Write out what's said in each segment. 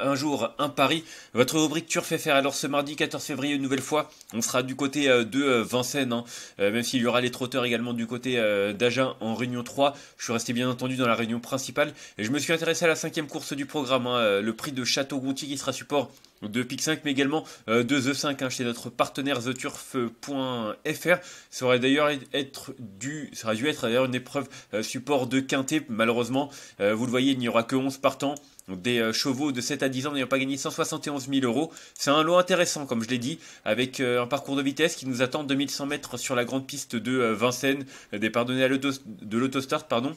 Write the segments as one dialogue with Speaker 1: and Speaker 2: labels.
Speaker 1: un jour, un pari. Votre rubrique Turf FR. Alors ce mardi 14 février, une nouvelle fois, on sera du côté euh, de euh, Vincennes, hein. euh, même s'il y aura les trotteurs également du côté d'Agen en Réunion 3. Je suis resté bien entendu dans la réunion principale et je me suis intéressé à la cinquième course du programme, hein. le prix de Château-Gontier qui sera support de PIC 5 mais également de The 5 hein, chez notre partenaire TheTurf.fr. Ça aurait d'ailleurs être dû, ça être d'ailleurs une épreuve support de quintet. Malheureusement, vous le voyez, il n'y aura que 11 partants des euh, chevaux de 7 à 10 ans n'ayant pas gagné 171 000 euros. C'est un lot intéressant, comme je l'ai dit, avec euh, un parcours de vitesse qui nous attend 2100 mètres sur la grande piste de euh, Vincennes, départ donné à de l'autostart, pardon,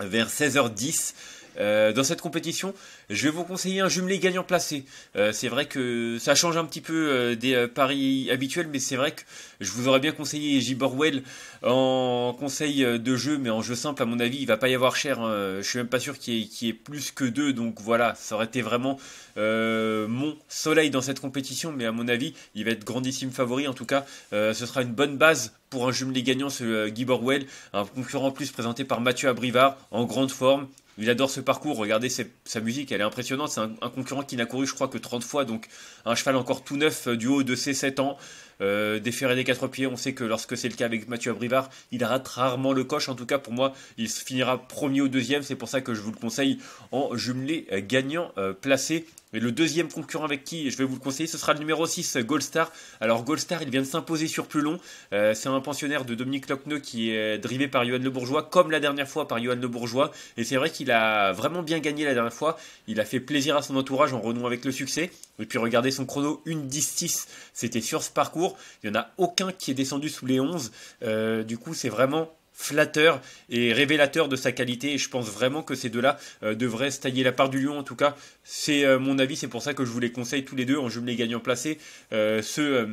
Speaker 1: vers 16h10. Euh, dans cette compétition, je vais vous conseiller un jumelé gagnant placé. Euh, c'est vrai que ça change un petit peu euh, des paris habituels, mais c'est vrai que je vous aurais bien conseillé Giborwell en conseil de jeu, mais en jeu simple, à mon avis, il va pas y avoir cher. je hein. Je suis même pas sûr qu'il y, ait plus que deux, donc voilà, ça aurait été vraiment mon soleil dans cette compétition, mais à mon avis, il va être grandissime favori. En tout cas, ce sera une bonne base pour un jumelé gagnant, ce Giborwell, un concurrent plus présenté par Mathieu Abrivard, en grande forme, il adore ce parcours. Regardez sa musique, elle est impressionnante. C'est un, un concurrent qui n'a couru, je crois, que 30 fois. Donc, un cheval encore tout neuf euh, du haut de ses 7 ans. Euh, des quatre pieds, on sait que lorsque c'est le cas avec Mathieu Abrivard, il rate rarement le coche. En tout cas, pour moi, il finira premier ou deuxième. C'est pour ça que je vous le conseille en jumelé gagnant euh, placé. Et le deuxième concurrent avec qui je vais vous le conseiller, ce sera le numéro 6, Goldstar. Alors Goldstar, il vient de s'imposer sur plus long. Euh, c'est un pensionnaire de Dominique Locneux qui est drivé par Johan Le Bourgeois, comme la dernière fois par Johan Le Bourgeois. Et c'est vrai qu'il a vraiment bien gagné la dernière fois. Il a fait plaisir à son entourage en renouant avec le succès. Et puis regardez son chrono, 1-10-6. C'était sur ce parcours. Il n'y en a aucun qui est descendu sous les 11. Euh, du coup, c'est vraiment flatteur et révélateur de sa qualité. Et je pense vraiment que ces deux-là euh, devraient se tailler la part du lion. En tout cas, c'est euh, mon avis. C'est pour ça que je vous les conseille tous les deux en jumelé gagnant placé ce,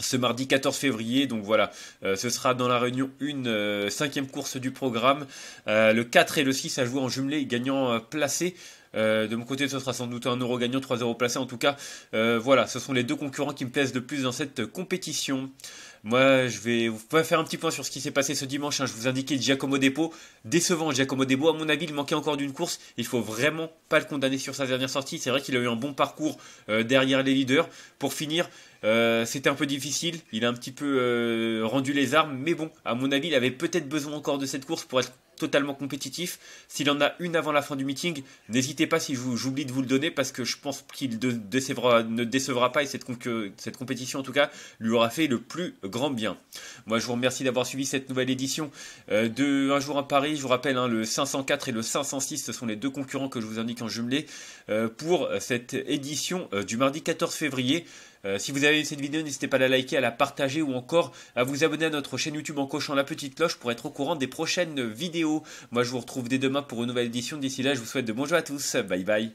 Speaker 1: ce mardi 14 février, donc voilà, ce sera dans la réunion une cinquième course du programme. le 4 et le 6 à jouer en jumelé, gagnant placé. Euh, de mon côté, ce sera sans doute un euro gagnant, 3 euros placés En tout cas, euh, voilà, ce sont les deux concurrents qui me plaisent le plus dans cette compétition. Moi, je vais vous faire un petit point sur ce qui s'est passé ce dimanche. Hein. Je vous indiquais Giacomo Depo, décevant Giacomo Depo. À mon avis, il manquait encore d'une course. Il faut vraiment pas le condamner sur sa dernière sortie. C'est vrai qu'il a eu un bon parcours euh, derrière les leaders. Pour finir, c'était un peu difficile. Il a un petit peu rendu les armes, mais bon, à mon avis, il avait peut-être besoin encore de cette course pour être totalement compétitif. S'il en a une avant la fin du meeting, n'hésitez pas si j'oublie de vous le donner parce que je pense qu'il ne décevra pas et cette, cette compétition en tout cas lui aura fait le plus grand bien. Moi je vous remercie d'avoir suivi cette nouvelle édition euh, de Un jour à Paris. Je vous rappelle hein, le 504 et le 506, ce sont les deux concurrents que je vous indique en jumelé euh, pour cette édition euh, du mardi 14 février. Euh, si vous avez aimé cette vidéo, n'hésitez pas à la liker, à la partager ou encore à vous abonner à notre chaîne YouTube en cochant la petite cloche pour être au courant des prochaines vidéos. Moi, je vous retrouve dès demain pour une nouvelle édition. D'ici là, je vous souhaite de bons à tous. Bye bye.